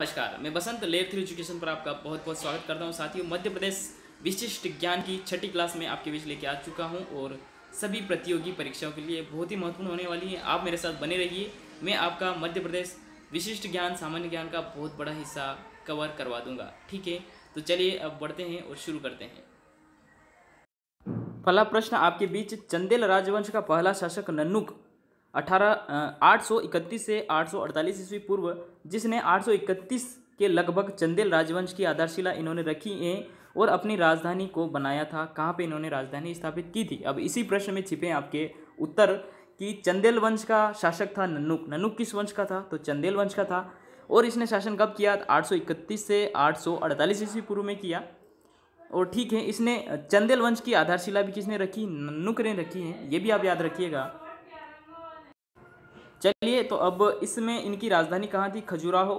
नमस्कार मैं बसंत layer three education पर आपका बहुत बहुत स्वागत करता हूँ साथियों मध्य प्रदेश विशिष्ट ज्ञान की छठी क्लास में आपके बीच लेके आ चुका हूँ और सभी प्रतियोगी परीक्षाओं के लिए बहुत ही महत्वपूर्ण होने वाली है आप मेरे साथ बने रहिए मैं आपका मध्य प्रदेश विशिष्ट ज्ञान सामान्य ज्ञान का बहुत बड़ा हिस्सा कवर करवा दूंगा ठीक है तो चलिए अब बढ़ते हैं और शुरू करते हैं पहला प्रश्न आपके बीच चंदेल राजवंश का पहला शासक नन्नुक अठारह आठ सौ से आठ सौ अड़तालीस ईस्वी पूर्व जिसने आठ सौ इकतीस के लगभग चंदेल राजवंश की आधारशिला इन्होंने रखी है और अपनी राजधानी को बनाया था कहाँ पे इन्होंने राजधानी स्थापित की थी अब इसी प्रश्न में छिपे आपके उत्तर कि चंदेल वंश का शासक था नन्नुक नन्नुक किस वंश का था तो चंदेल वंश का था और इसने शासन कब किया आठ से आठ ईस्वी पूर्व में किया और ठीक है इसने चंदेल वंश की आधारशिला भी किसने रखी नन्नुक ने रखी है ये भी आप याद रखिएगा चलिए तो अब इसमें इनकी राजधानी कहाँ थी खजुराहो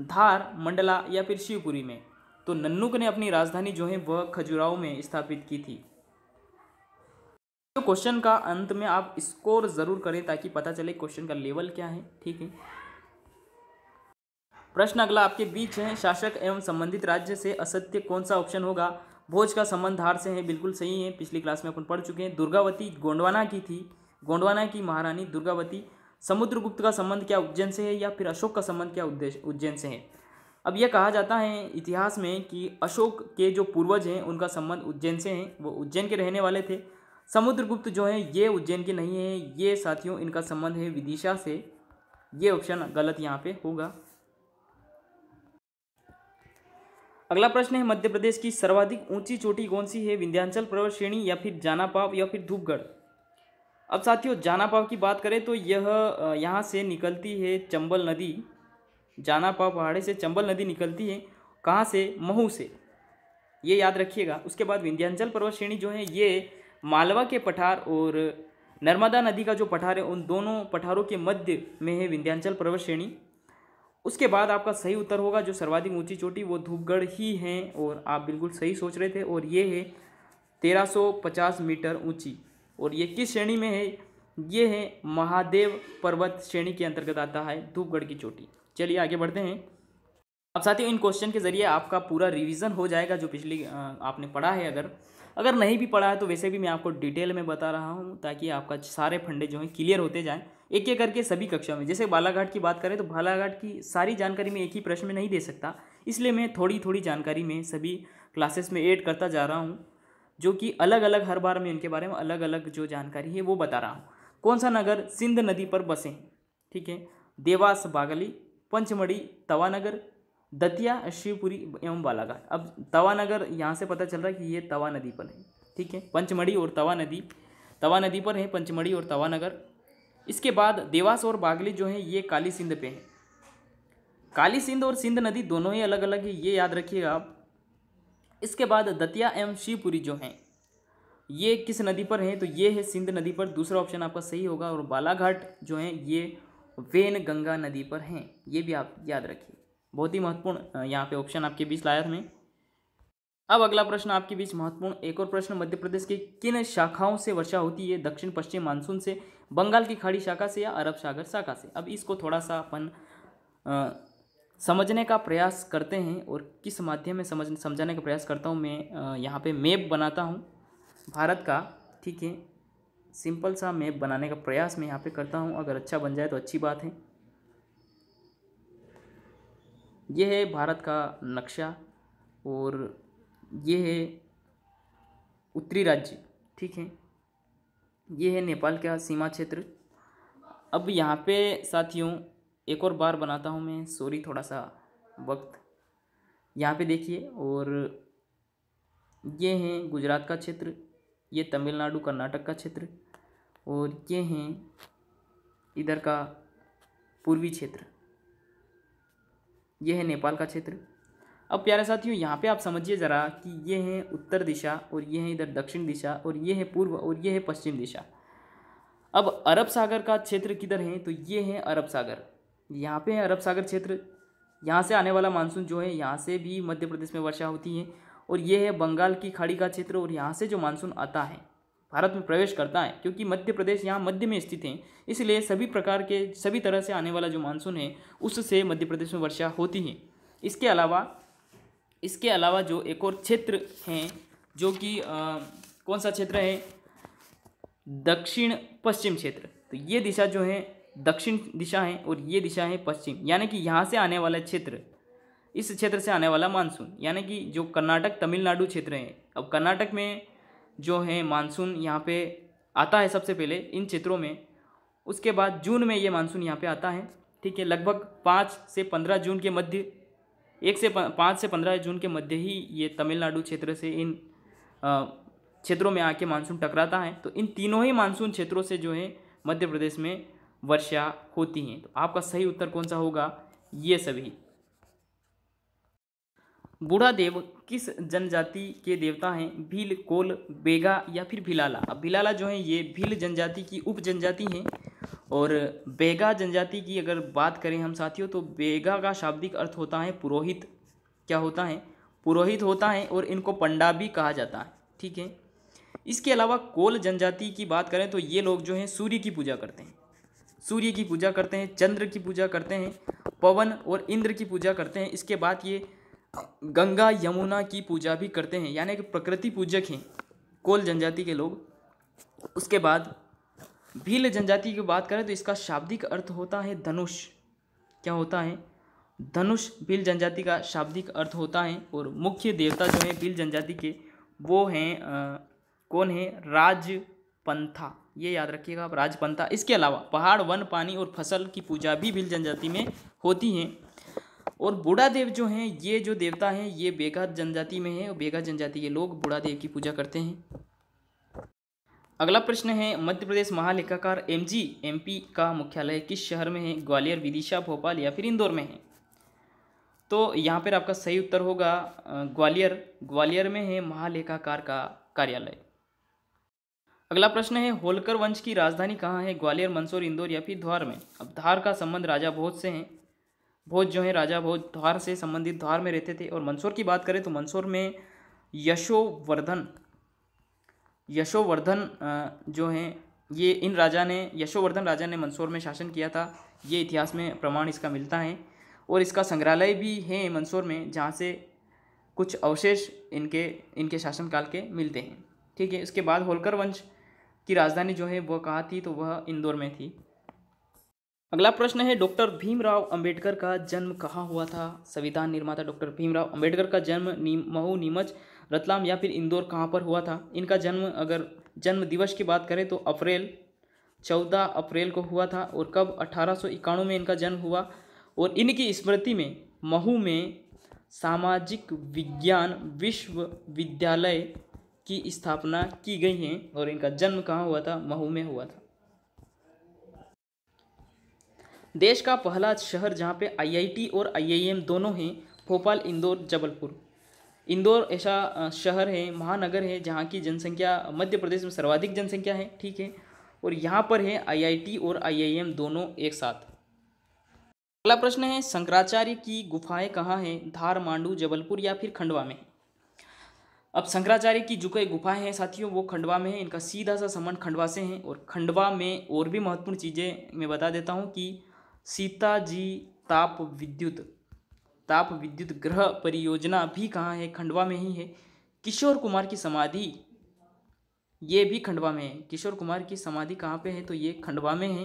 धार मंडला या फिर शिवपुरी में तो नन्नुक ने अपनी राजधानी जो है वह खजुराहो में स्थापित की थी तो क्वेश्चन का अंत में आप स्कोर जरूर करें ताकि पता चले क्वेश्चन का लेवल क्या है ठीक है प्रश्न अगला आपके बीच है शासक एवं संबंधित राज्य से असत्य कौन सा ऑप्शन होगा भोज का संबंध धार से है बिल्कुल सही है पिछली क्लास में अपन पढ़ चुके हैं दुर्गावती गोंडवाना की थी गोंडवाना की महारानी दुर्गावती समुद्रगुप्त का संबंध क्या उज्जैन से है या फिर अशोक का संबंध क्या उद्देश्य उज्जैन से है अब यह कहा जाता है इतिहास में कि अशोक के जो पूर्वज हैं उनका संबंध उज्जैन से हैं वो उज्जैन के रहने वाले थे समुद्रगुप्त जो हैं ये उज्जैन के नहीं हैं ये साथियों इनका संबंध है विदिशा से ये ऑप्शन गलत यहाँ पे होगा अगला प्रश्न है मध्य प्रदेश की सर्वाधिक ऊंची चोटी कौन सी है विंध्याचल पर्वत श्रेणी या फिर जानापाव या फिर धूपगढ़ अब साथियों जानापाव की बात करें तो यह यहाँ से निकलती है चंबल नदी जानापाव पहाड़े से चंबल नदी निकलती है कहाँ से महू से ये याद रखिएगा उसके बाद विंध्यांचल पर्वत श्रेणी जो है ये मालवा के पठार और नर्मदा नदी का जो पठार है उन दोनों पठारों के मध्य में है विंध्यांचल पर्वत श्रेणी उसके बाद आपका सही उत्तर होगा जो सर्वाधिक ऊंची चोटी वो धूपगढ़ ही हैं और आप बिल्कुल सही सोच रहे थे और ये है 1350 मीटर ऊंची और ये किस श्रेणी में है ये है महादेव पर्वत श्रेणी के अंतर्गत आता है धूपगढ़ की चोटी चलिए आगे बढ़ते हैं अब साथियों इन क्वेश्चन के जरिए आपका पूरा रिवीजन हो जाएगा जो पिछली आपने पढ़ा है अगर अगर नहीं भी पढ़ा है तो वैसे भी मैं आपको डिटेल में बता रहा हूँ ताकि आपका सारे फंडे जो हैं क्लियर होते जाएँ एक एक करके सभी कक्षा में जैसे बालाघाट की बात करें तो बालाघाट की सारी जानकारी मैं एक ही प्रश्न में नहीं दे सकता इसलिए मैं थोड़ी थोड़ी जानकारी में सभी क्लासेस में ऐड करता जा रहा हूँ जो कि अलग अलग हर बार मैं उनके बारे में अलग अलग जो जानकारी है वो बता रहा हूँ कौन सा नगर सिंध नदी पर बसे हैं ठीक है देवास बागली पंचमढ़ी तवानगर दतिया शिवपुरी एवं बालाघाट अब तवानगर यहाँ से पता चल रहा है कि ये तवा नदी पर है ठीक है पंचमढ़ी और तवा नदी तवा नदी पर है पंचमढ़ी और तवानगर इसके बाद देवास और बागली जो है ये काली सिंध पे है काली सिंध और सिंध नदी दोनों ही अलग अलग है ये याद रखिएगा आप इसके बाद दतिया एवं शिवपुरी जो हैं ये किस नदी पर हैं तो ये है सिंध नदी पर दूसरा ऑप्शन आपका सही होगा और बालाघाट जो हैं ये वेन गंगा नदी पर हैं ये भी आप याद रखिए बहुत ही महत्वपूर्ण यहाँ पे ऑप्शन आपके बीच लाया था अब अगला प्रश्न आपके बीच महत्वपूर्ण एक और प्रश्न मध्य प्रदेश की किन शाखाओं से वर्षा होती है दक्षिण पश्चिम मानसून से बंगाल की खाड़ी शाखा से या अरब सागर शाखा से अब इसको थोड़ा सा अपन समझने का प्रयास करते हैं और किस माध्यम में समझ समझाने का प्रयास करता हूँ मैं यहाँ पे मैप बनाता हूँ भारत का ठीक है सिंपल सा मैप बनाने का प्रयास मैं यहाँ पे करता हूँ अगर अच्छा बन जाए तो अच्छी बात है ये है भारत का नक्शा और ये है उत्तरी राज्य ठीक है ये है नेपाल का सीमा क्षेत्र अब यहाँ पे साथियों एक और बार बनाता हूँ मैं सॉरी थोड़ा सा वक्त यहाँ पे देखिए और ये हैं गुजरात का क्षेत्र ये तमिलनाडु कर्नाटक का क्षेत्र और ये हैं इधर का पूर्वी क्षेत्र ये है नेपाल का क्षेत्र अब प्यारे साथियों यहाँ पे आप समझिए ज़रा कि ये हैं उत्तर दिशा और ये हैं इधर दक्षिण दिशा और ये है पूर्व और ये है पश्चिम दिशा अब अरब सागर का क्षेत्र किधर है तो ये है अरब सागर यहाँ पे अरब सागर क्षेत्र यहाँ से आने वाला मानसून जो है यहाँ से भी मध्य प्रदेश में वर्षा होती है और ये है बंगाल की खाड़ी का क्षेत्र और यहाँ से जो मानसून आता है भारत में प्रवेश करता है क्योंकि मध्य प्रदेश यहाँ मध्य में स्थित है इसलिए सभी प्रकार के सभी तरह से आने वाला जो मानसून है उससे मध्य प्रदेश में वर्षा होती है इसके अलावा इसके अलावा जो एक और क्षेत्र हैं जो कि कौन सा क्षेत्र है दक्षिण पश्चिम क्षेत्र तो ये दिशा जो है दक्षिण दिशा है और ये दिशा है पश्चिम यानी कि यहाँ से आने वाला क्षेत्र इस क्षेत्र से आने वाला मानसून यानी कि जो कर्नाटक तमिलनाडु क्षेत्र है अब कर्नाटक में जो है मानसून यहाँ पे आता है सबसे पहले इन क्षेत्रों में उसके बाद जून में ये मानसून यहाँ पे आता है ठीक है लगभग पाँच से पंद्रह जून के मध्य एक से पाँच से पंद्रह जून के मध्य ही ये तमिलनाडु क्षेत्र से इन क्षेत्रों में आके मानसून टकराता है तो इन तीनों ही मानसून क्षेत्रों से जो है मध्य प्रदेश में वर्षा होती हैं तो आपका सही उत्तर कौन सा होगा ये सभी बूढ़ा देव किस जनजाति के देवता हैं भील कोल बेगा या फिर भिलाला अब भिलाला जो है ये भील जनजाति की उप जनजाति हैं और बेगा जनजाति की अगर बात करें हम साथियों तो बेगा का शाब्दिक अर्थ होता है पुरोहित क्या होता है पुरोहित होता है और इनको पंडा भी कहा जाता है ठीक है इसके अलावा कोल जनजाति की बात करें तो ये लोग जो हैं सूर्य की पूजा करते हैं सूर्य की पूजा करते हैं चंद्र की पूजा करते हैं पवन और इंद्र की पूजा करते हैं इसके बाद ये गंगा यमुना की पूजा भी करते हैं यानी कि प्रकृति पूजक हैं कोल जनजाति के लोग उसके बाद भील जनजाति की बात करें तो इसका शाब्दिक अर्थ होता है धनुष क्या होता है धनुष भील जनजाति का शाब्दिक अर्थ होता है और मुख्य देवता जो हैं भील जनजाति के वो हैं कौन है राज पंथा ये याद रखिएगा आप राजपंथा इसके अलावा पहाड़ वन पानी और फसल की पूजा भी भील जनजाति में होती है और बूढ़ा देव जो हैं ये जो देवता हैं ये बेघा जनजाति में है और बेघा जनजाति के लोग बूढ़ा देव की पूजा करते हैं अगला प्रश्न है मध्य प्रदेश महालेखाकार एम जी एम पी का मुख्यालय किस शहर में है ग्वालियर विदिशा भोपाल या फिर इंदौर में है तो यहाँ पर आपका सही उत्तर होगा ग्वालियर ग्वालियर में है महालेखाकार का कार्यालय अगला प्रश्न है होलकर वंश की राजधानी कहाँ है ग्वालियर मंदसौर इंदौर या फिर द्वार में अब धार का संबंध राजा भोज से है भोज जो है राजा भोज द्वार से संबंधित द्वार में रहते थे और मंदसौर की बात करें तो मंदसौर में यशोवर्धन यशोवर्धन जो हैं ये इन राजा ने यशोवर्धन राजा ने मंदसौर में शासन किया था ये इतिहास में प्रमाण इसका मिलता है और इसका संग्रहालय भी है मंसूर में जहाँ से कुछ अवशेष इनके इनके शासनकाल के मिलते हैं ठीक है इसके बाद होलकर वंश की राजधानी जो है वह कहाँ थी तो वह इंदौर में थी अगला प्रश्न है डॉक्टर भीमराव अंबेडकर का जन्म कहाँ हुआ था संविधान निर्माता डॉक्टर भीमराव अंबेडकर का जन्म नी, महू नीमच रतलाम या फिर इंदौर कहाँ पर हुआ था इनका जन्म अगर जन्म दिवस की बात करें तो अप्रैल चौदह अप्रैल को हुआ था और कब अठारह में इनका जन्म हुआ और इनकी स्मृति में महू में सामाजिक विज्ञान विश्वविद्यालय की स्थापना की गई हैं और इनका जन्म कहाँ हुआ था महू में हुआ था देश का पहला शहर जहाँ पे आईआईटी और आईआईएम दोनों हैं भोपाल इंदौर जबलपुर इंदौर ऐसा शहर है महानगर है जहाँ की जनसंख्या मध्य प्रदेश में सर्वाधिक जनसंख्या है ठीक है और यहाँ पर है आईआईटी और आईआईएम दोनों एक साथ अगला प्रश्न है शंकराचार्य की गुफाएं कहाँ हैं धार मांडू जबलपुर या फिर खंडवा में अब शंकराचार्य की जो कई गुफाएं हैं साथियों वो खंडवा में है इनका सीधा सा संबंध खंडवा से है और खंडवा में और भी महत्वपूर्ण चीज़ें मैं बता देता हूँ कि सीता जी ताप विद्युत ताप विद्युत ग्रह परियोजना भी कहाँ है खंडवा में ही है किशोर कुमार की समाधि ये भी खंडवा में है किशोर कुमार की समाधि कहाँ पे है तो ये खंडवा में है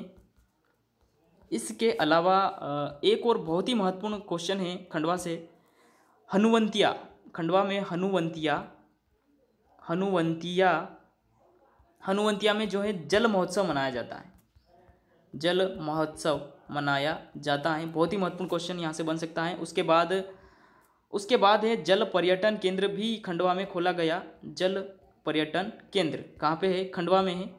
इसके अलावा एक और बहुत ही महत्वपूर्ण क्वेश्चन है खंडवा से हनुवंतिया खंडवा में हनुवंतिया हनुवंतिया हनुवंतिया में जो है जल महोत्सव मनाया जाता है जल महोत्सव मनाया जाता है बहुत ही महत्वपूर्ण क्वेश्चन यहाँ से बन सकता है उसके बाद उसके बाद है जल पर्यटन केंद्र भी खंडवा में खोला गया जल पर्यटन केंद्र कहाँ पे है खंडवा में है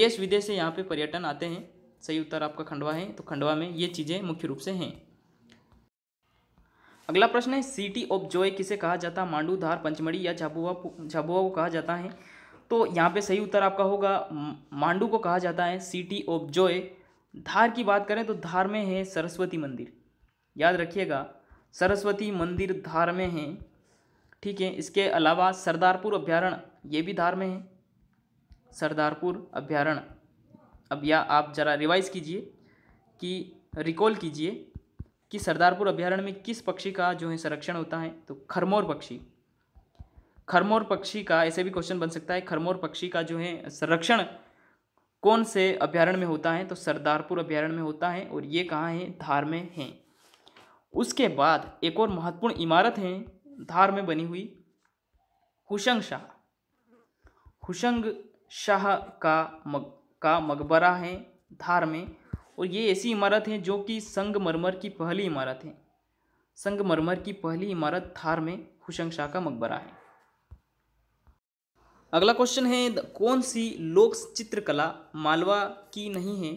देश विदेश से यहाँ पे पर्यटन आते हैं सही उत्तर आपका खंडवा है तो खंडवा में ये चीज़ें मुख्य रूप से हैं अगला प्रश्न है सिटी ऑफ जॉय किसे कहा जाता है मांडू धार पंचमढ़ी या झाबुआ झाबुआ को कहा जाता है तो यहाँ पे सही उत्तर आपका होगा मांडू को कहा जाता है सिटी ऑफ जॉय धार की बात करें तो धार में है सरस्वती मंदिर याद रखिएगा सरस्वती मंदिर धार में है ठीक है इसके अलावा सरदारपुर अभ्यारण्य ये भी धार में है सरदारपुर अभ्यारण्य अब या आप ज़रा रिवाइज़ कीजिए कि रिकॉल कीजिए कि सरदारपुर अभ्यारण्य में किस पक्षी का जो है संरक्षण होता है तो खरमोर पक्षी खरमोर पक्षी का ऐसे भी क्वेश्चन बन सकता है खरमोर पक्षी का जो है संरक्षण कौन से अभ्यारण्य में होता है तो सरदारपुर अभ्यारण्य में होता है और ये कहाँ है धार में है उसके बाद एक और महत्वपूर्ण इमारत है धार में बनी हुई हुशंग शाह हुशंग शाह का मग का मकबरा है धार में और ये ऐसी इमारत हैं जो कि संगमरमर की पहली इमारत है संगमरमर की पहली इमारत थार में हुशंग शाह का मकबरा है अगला क्वेश्चन है कौन सी लोक चित्रकला मालवा की नहीं है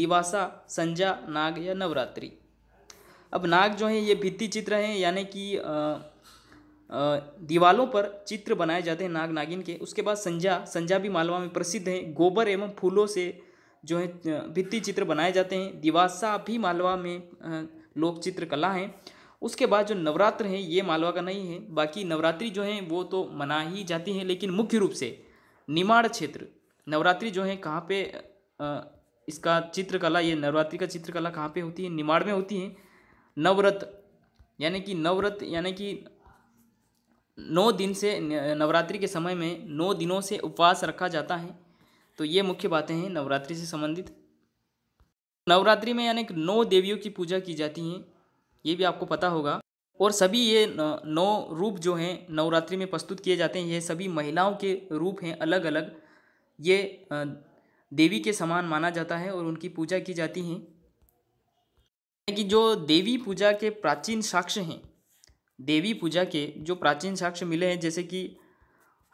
दिवासा संजा नाग या नवरात्रि अब नाग जो है ये भित्ति चित्र हैं यानी कि दीवालों पर चित्र बनाए जाते हैं नाग नागिन के उसके बाद संजा संजा भी मालवा में प्रसिद्ध हैं गोबर एवं फूलों से जो है भित्ति चित्र बनाए जाते हैं दिवासा भी मालवा में लोक चित्रकला है उसके बाद जो नवरात्र हैं ये मालवा का नहीं है बाकी नवरात्रि जो हैं वो तो मना ही जाती हैं लेकिन मुख्य रूप से निमाड़ क्षेत्र नवरात्रि जो है कहाँ पे इसका चित्रकला ये नवरात्रि का चित्रकला कहाँ पे होती है निमाड़ में होती है नवरत यानी कि नवरत यानी कि नौ दिन से नवरात्रि के समय में नौ दिनों से उपवास रखा जाता है तो ये मुख्य बातें हैं नवरात्रि से संबंधित नवरात्रि में यानी नौ देवियों की पूजा की जाती हैं ये भी आपको पता होगा और सभी ये नौ रूप जो हैं नवरात्रि में प्रस्तुत किए जाते हैं ये सभी महिलाओं के रूप हैं अलग अलग ये देवी के समान माना जाता है और उनकी पूजा की जाती है कि जो देवी पूजा के प्राचीन साक्ष्य हैं देवी पूजा के जो प्राचीन साक्ष्य मिले हैं जैसे कि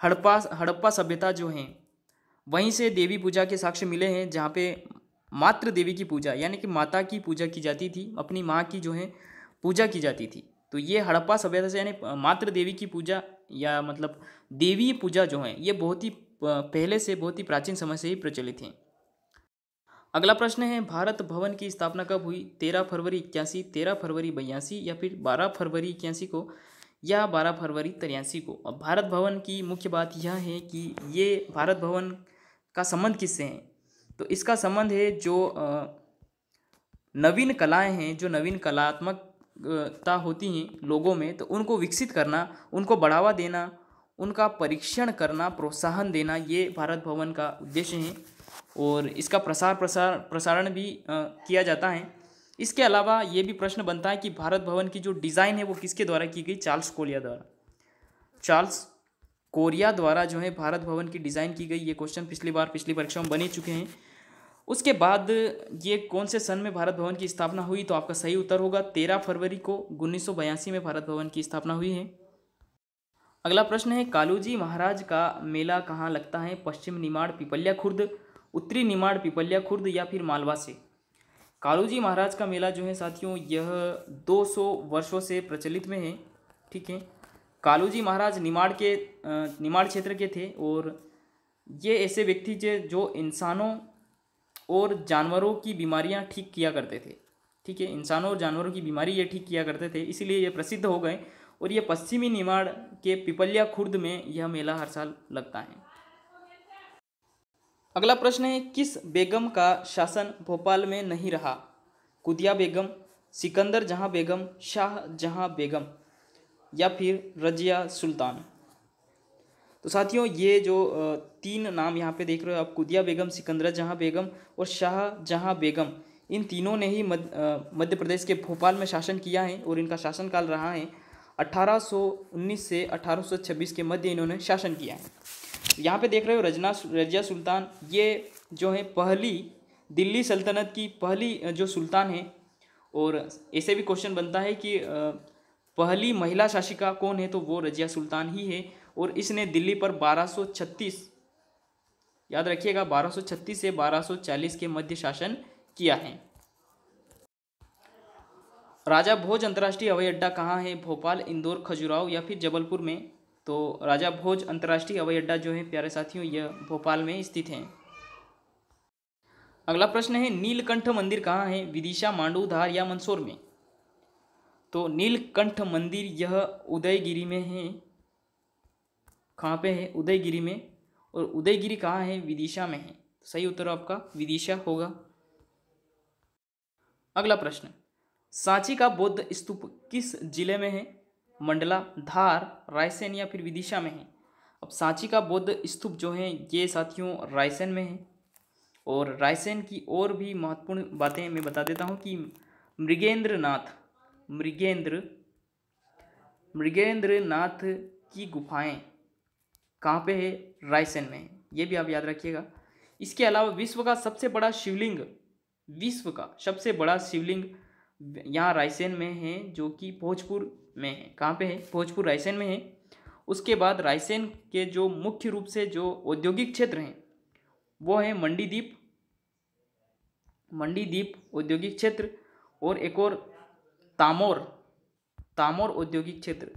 हड़प्पा हड़प्पा सभ्यता जो हैं वहीं से देवी पूजा के साक्ष्य मिले हैं जहाँ पे मात्र देवी की पूजा यानी कि माता की पूजा की जाती थी अपनी माँ की जो है पूजा की जाती थी तो ये हड़प्पा सभ्यता से यानी मात्र देवी की पूजा या मतलब देवी पूजा जो है ये बहुत ही पहले से बहुत ही प्राचीन समय से ही प्रचलित हैं अगला प्रश्न है भारत भवन की स्थापना कब हुई तेरह फरवरी इक्यासी तेरह फरवरी बयासी या फिर बारह फरवरी इक्यासी को या बारह फरवरी तिरयासी को अब भारत भवन की मुख्य बात यह है कि ये भारत भवन का संबंध किससे है तो इसका संबंध है जो नवीन कलाएं हैं जो नवीन कलात्मकता होती हैं लोगों में तो उनको विकसित करना उनको बढ़ावा देना उनका परीक्षण करना प्रोत्साहन देना ये भारत भवन का उद्देश्य है और इसका प्रसार प्रसार प्रसारण भी किया जाता है इसके अलावा ये भी प्रश्न बनता है कि भारत भवन की जो डिज़ाइन है वो किसके द्वारा की गई चार्ल्स कोलिया द्वारा चार्ल्स कोरिया द्वारा जो है भारत भवन की डिज़ाइन की गई ये क्वेश्चन पिछली बार पिछली परीक्षा में बने चुके हैं उसके बाद ये कौन से सन में भारत भवन की स्थापना हुई तो आपका सही उत्तर होगा तेरह फरवरी को उन्नीस में भारत भवन की स्थापना हुई है अगला प्रश्न है कालूजी महाराज का मेला कहाँ लगता है पश्चिम निमाड़ पिपल्या खुर्द उत्तरी निमाड़ पिपल्या खुर्द या फिर मालवा से कालूजी महाराज का मेला जो है साथियों यह 200 वर्षों से प्रचलित में है ठीक है कालू जी महाराज निमाड़ के निमाड़ क्षेत्र के थे और ये ऐसे व्यक्ति थे जो इंसानों और जानवरों की बीमारियां ठीक किया करते थे ठीक है इंसानों और जानवरों की बीमारी ये ठीक किया करते थे इसीलिए ये प्रसिद्ध हो गए और ये पश्चिमी निमाड़ के पिपलिया खुर्द में यह मेला हर साल लगता है अगला प्रश्न है किस बेगम का शासन भोपाल में नहीं रहा कुदिया बेगम सिकंदर जहाँ बेगम शाह जहाँ बेगम या फिर रजिया सुल्तान तो साथियों ये जो तीन नाम यहाँ पे देख रहे हो आप कुदिया बेगम सिकंदरा जहाँ बेगम और शाह जहाँ बेगम इन तीनों ने ही मध्य मध्य प्रदेश के भोपाल में शासन किया है और इनका शासनकाल रहा है 1819 से 1826 के मध्य इन्होंने शासन किया है यहाँ पे देख रहे हो रजना रजिया सुल्तान ये जो है पहली दिल्ली सल्तनत की पहली जो सुल्तान है और ऐसे भी क्वेश्चन बनता है कि पहली महिला शासिका कौन है तो वो रजिया सुल्तान ही है और इसने दिल्ली पर 1236 याद रखिएगा 1236 से 1240 के मध्य शासन किया है राजा भोज अंतर्राष्ट्रीय हवाई अड्डा कहाँ है भोपाल इंदौर खजुराहो या फिर जबलपुर में तो राजा भोज अंतर्राष्ट्रीय हवाई अड्डा जो है प्यारे साथियों यह भोपाल में स्थित है अगला प्रश्न है नीलकंठ मंदिर कहाँ है विदिशा मांडू धार या मंदसौर में तो नीलकंठ मंदिर यह उदयगिरी में है कहाँ पे है उदयगिरी में और उदयगिरी कहाँ है विदिशा में है तो सही उत्तर आपका विदिशा होगा अगला प्रश्न सांची का बौद्ध स्तूप किस जिले में है मंडला धार रायसेन या फिर विदिशा में है अब सांची का बौद्ध स्तूप जो है ये साथियों रायसेन में है और रायसेन की और भी महत्वपूर्ण बातें मैं बता देता हूँ कि मृगेंद्र नाथ मृगेंद्र मृगेंद्र नाथ की गुफाएं कहाँ पे है रायसेन में ये भी आप याद रखिएगा इसके अलावा विश्व का सबसे बड़ा शिवलिंग विश्व का सबसे बड़ा शिवलिंग यहाँ रायसेन में है जो कि भोजपुर में है कहाँ पे है भोजपुर रायसेन में है उसके बाद रायसेन के जो मुख्य रूप से जो औद्योगिक क्षेत्र हैं वो है मंडीदीप मंडीदीप औद्योगिक क्षेत्र और एक और तामोर तामोर औद्योगिक क्षेत्र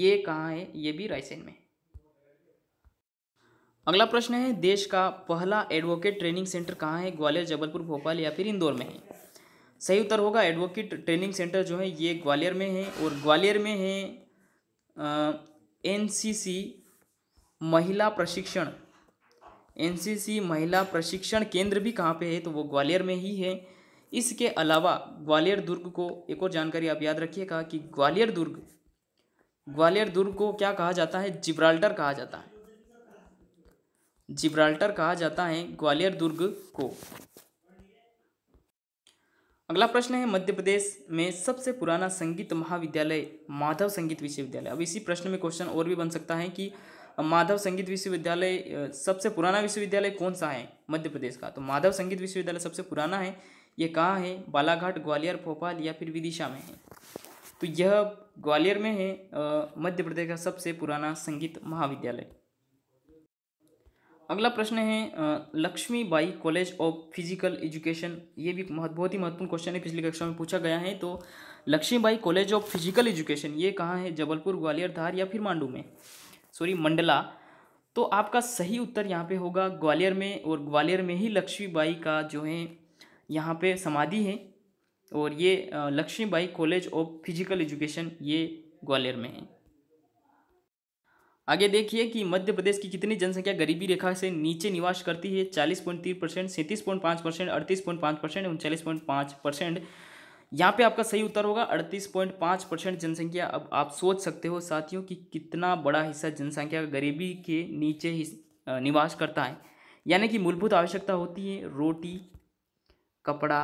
ये कहाँ है ये भी रायसेन में अगला प्रश्न है देश का पहला एडवोकेट ट्रेनिंग सेंटर कहाँ है ग्वालियर जबलपुर भोपाल या फिर इंदौर में है सही उत्तर होगा एडवोकेट ट्रेनिंग सेंटर जो है ये ग्वालियर में है और ग्वालियर में है एनसीसी महिला प्रशिक्षण एनसीसी महिला प्रशिक्षण केंद्र भी कहाँ पे है तो वो ग्वालियर में ही है इसके अलावा ग्वालियर दुर्ग को एक और जानकारी आप याद रखिएगा कि ग्वालियर दुर्ग ग्वालियर दुर्ग को क्या कहा जाता है जिब्राल्टर कहा जाता है जिब्राल्टर कहा जाता है ग्वालियर दुर्ग को अगला प्रश्न है मध्य प्रदेश में सबसे पुराना संगीत महाविद्यालय माधव संगीत विश्वविद्यालय अब इसी प्रश्न में क्वेश्चन और भी बन सकता है कि माधव संगीत विश्वविद्यालय सबसे पुराना विश्वविद्यालय कौन सा है मध्य प्रदेश का तो माधव संगीत विश्वविद्यालय सबसे पुराना है ये कहाँ है बालाघाट ग्वालियर भोपाल या फिर विदिशा में है तो यह ग्वालियर में है मध्य प्रदेश का सबसे पुराना संगीत महाविद्यालय अगला प्रश्न है Laxmibai college of physical education ये भी बहुत ही महत्वपूर्ण क्वेश्चन है पिछली कक्षा में पूछा गया है तो Laxmibai college of physical education ये कहाँ है जबलपुर ग्वालियर धार या फिर मांडू में सॉरी मंडला तो आपका सही उत्तर यहाँ पे होगा ग्वालियर में और ग्वालियर में ही लक्ष्मीबाई का जो है यहाँ पे समाधि है और ये Laxmibai college of physical education ये ग्वालियर में है आगे देखिए कि मध्य प्रदेश की कितनी जनसंख्या गरीबी रेखा से नीचे निवास करती है चालीस पॉइंट तीन परसेंट सैंतीस पॉइंट पाँच परसेंट अड़तीस पॉइंट पाँच परसेंट उनचालीस पॉइंट पाँच परसेंट यहाँ पे आपका सही उत्तर होगा अड़तीस पॉइंट पाँच परसेंट जनसंख्या अब आप सोच सकते हो साथियों कि कितना बड़ा हिस्सा जनसंख्या गरीबी के नीचे निवास करता है यानी कि मूलभूत आवश्यकता होती है रोटी कपड़ा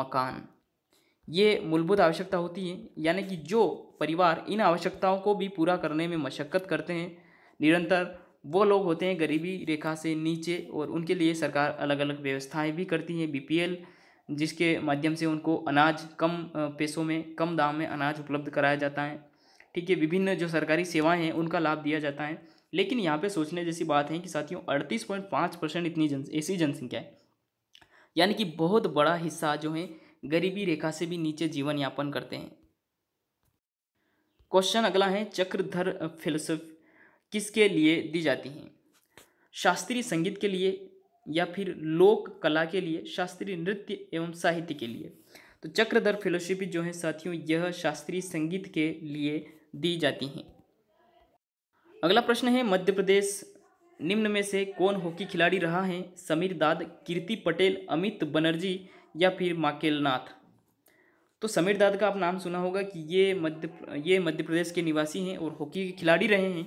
मकान ये मूलभूत आवश्यकता होती है यानी कि जो परिवार इन आवश्यकताओं को भी पूरा करने में मशक्क़त करते हैं निरंतर वो लोग होते हैं गरीबी रेखा से नीचे और उनके लिए सरकार अलग अलग व्यवस्थाएं भी करती हैं बीपीएल जिसके माध्यम से उनको अनाज कम पैसों में कम दाम में अनाज उपलब्ध कराया जाता है ठीक है विभिन्न जो सरकारी सेवाएं हैं उनका लाभ दिया जाता है लेकिन यहाँ पे सोचने जैसी बात है कि साथियों अड़तीस पॉइंट पाँच परसेंट इतनी जन ऐसी जनसंख्या है यानी कि बहुत बड़ा हिस्सा जो है गरीबी रेखा से भी नीचे जीवन यापन करते हैं क्वेश्चन अगला है चक्रधर फिलोसफ किसके लिए दी जाती हैं शास्त्रीय संगीत के लिए या फिर लोक कला के लिए शास्त्रीय नृत्य एवं साहित्य के लिए तो चक्रधर फिलोसफी जो है साथियों यह शास्त्रीय संगीत के लिए दी जाती हैं अगला प्रश्न है मध्य प्रदेश निम्न में से कौन हॉकी खिलाड़ी रहा है समीर दाद कीर्ति पटेल अमित बनर्जी या फिर माकेलनाथ तो समीर दाद का आप नाम सुना होगा कि ये मध्य ये मध्य प्रदेश के निवासी हैं और हॉकी के खिलाड़ी रहे हैं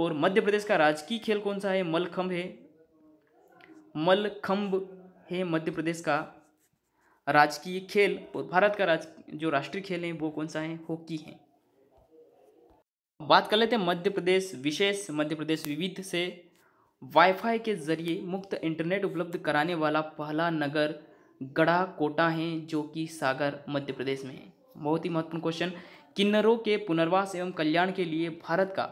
और मध्य प्रदेश का राजकीय खेल कौन सा है मलखम्ब है मलखम्ब है मध्य प्रदेश का राजकीय खेल और भारत का राज जो राष्ट्रीय खेल है वो कौन सा है हॉकी है बात कर लेते हैं मध्य प्रदेश विशेष मध्य प्रदेश विविध से वाईफाई के ज़रिए मुफ्त इंटरनेट उपलब्ध कराने वाला पहला नगर गढ़ा कोटा है जो कि सागर मध्य प्रदेश में है बहुत ही महत्वपूर्ण क्वेश्चन किन्नरों के पुनर्वास एवं कल्याण के लिए भारत का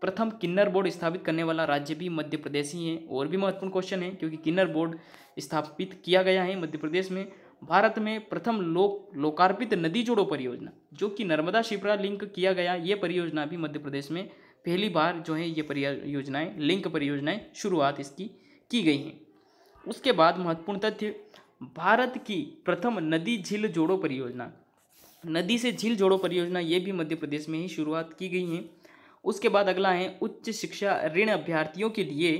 प्रथम किन्नर बोर्ड स्थापित करने वाला राज्य भी मध्य प्रदेश ही है और भी महत्वपूर्ण क्वेश्चन है क्योंकि किन्नर बोर्ड स्थापित किया गया है मध्य प्रदेश में भारत में प्रथम लोक लोकार्पित नदी जोड़ो परियोजना जो कि नर्मदा शिप्रा लिंक किया गया ये परियोजना भी मध्य प्रदेश में पहली बार जो है ये परियोजनाएँ लिंक परियोजनाएँ शुरुआत इसकी की गई हैं उसके बाद महत्वपूर्ण तथ्य भारत की प्रथम नदी झील जोड़ो परियोजना नदी से झील जोड़ो परियोजना ये भी मध्य प्रदेश में ही शुरुआत की गई है उसके बाद अगला है उच्च शिक्षा ऋण अभ्यर्थियों के लिए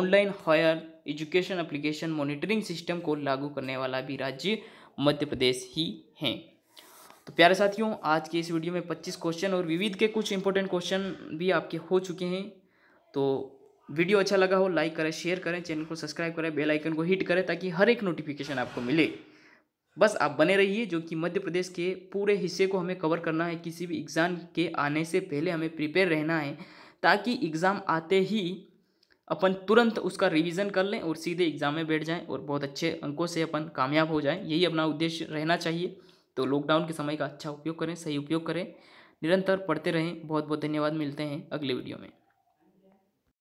online higher education application monitoring system को लागू करने वाला भी राज्य मध्य प्रदेश ही हैं तो प्यारे साथियों आज के इस वीडियो में 25 क्वेश्चन और विविध के कुछ इंपॉर्टेंट क्वेश्चन भी आपके हो चुके हैं तो वीडियो अच्छा लगा हो लाइक करें शेयर करें चैनल को सब्सक्राइब करें बेल आइकन को हिट करें ताकि हर एक नोटिफिकेशन आपको मिले बस आप बने रहिए जो कि मध्य प्रदेश के पूरे हिस्से को हमें कवर करना है किसी भी एग्ज़ाम के आने से पहले हमें प्रिपेयर रहना है ताकि एग्ज़ाम आते ही अपन तुरंत उसका रिवीजन कर लें और सीधे एग्ज़ाम में बैठ जाएं और बहुत अच्छे अंकों से अपन कामयाब हो जाएं यही अपना उद्देश्य रहना चाहिए तो लॉकडाउन के समय का अच्छा उपयोग करें सही उपयोग करें निरंतर पढ़ते रहें बहुत बहुत धन्यवाद मिलते हैं अगले वीडियो में